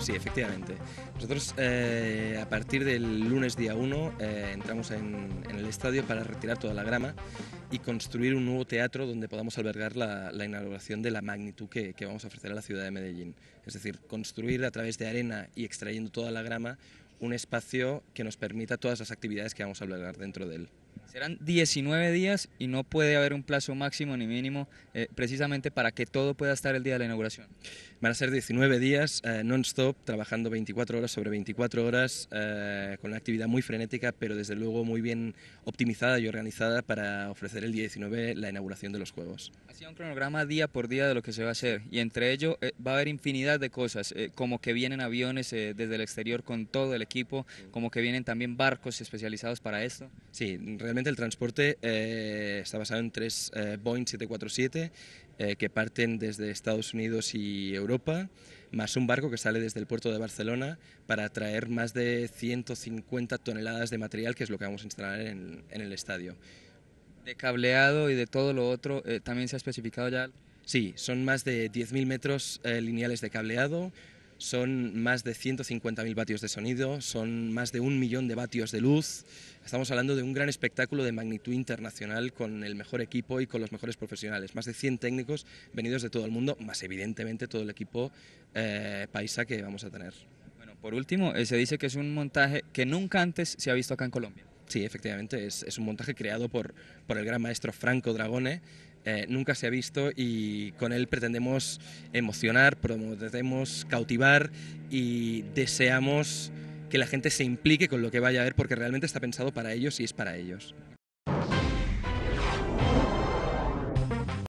Sí, efectivamente. Nosotros eh, a partir del lunes día 1 eh, entramos en, el estadio para retirar toda la grama y construir un nuevo teatro donde podamos albergar la, inauguración de la magnitud que, que vamos a ofrecer a la ciudad de Medellín. Es decir, construir a través de arena y extrayendo toda la grama un espacio que nos permita todas las actividades que vamos a albergar dentro de él. Serán 19 días y no puede haber un plazo máximo ni mínimo eh, precisamente para que todo pueda estar el día de la inauguración. Van a ser 19 días eh, non-stop, trabajando 24 horas sobre 24 horas, eh, con una actividad muy frenética, pero desde luego muy bien optimizada y organizada para ofrecer el día 19 la inauguración de los Juegos. Ha un cronograma día por día de lo que se va a hacer y entre ello va a haber infinidad de cosas, como que vienen aviones desde el exterior con todo el equipo, como que vienen también barcos especializados para esto. Sí, realmente el transporte eh, está basado en tres eh, Boeing 747 eh, que parten desde Estados Unidos y Europa, más un barco que sale desde el puerto de Barcelona para traer más de 150 toneladas de material, que es lo que vamos a instalar en, en el estadio. De cableado y de todo lo otro, también se ha especificado ya. Sí, son más de 10.000 metros lineales de cableado, son más de 150.000 vatios de sonido, son más de un millón de vatios de luz. Estamos hablando de un gran espectáculo de magnitud internacional con el mejor equipo y con los mejores profesionales. Más de 100 técnicos venidos de todo el mundo, más evidentemente todo el equipo eh, paisa que vamos a tener. Bueno, por último, eh, se dice que es un montaje que nunca antes se ha visto acá en Colombia. Sí, efectivamente, es, es un montaje creado por, por el gran maestro Franco Dragone, eh, nunca se ha visto y con él pretendemos emocionar, pretendemos cautivar y deseamos que la gente se implique con lo que vaya a ver porque realmente está pensado para ellos y es para ellos.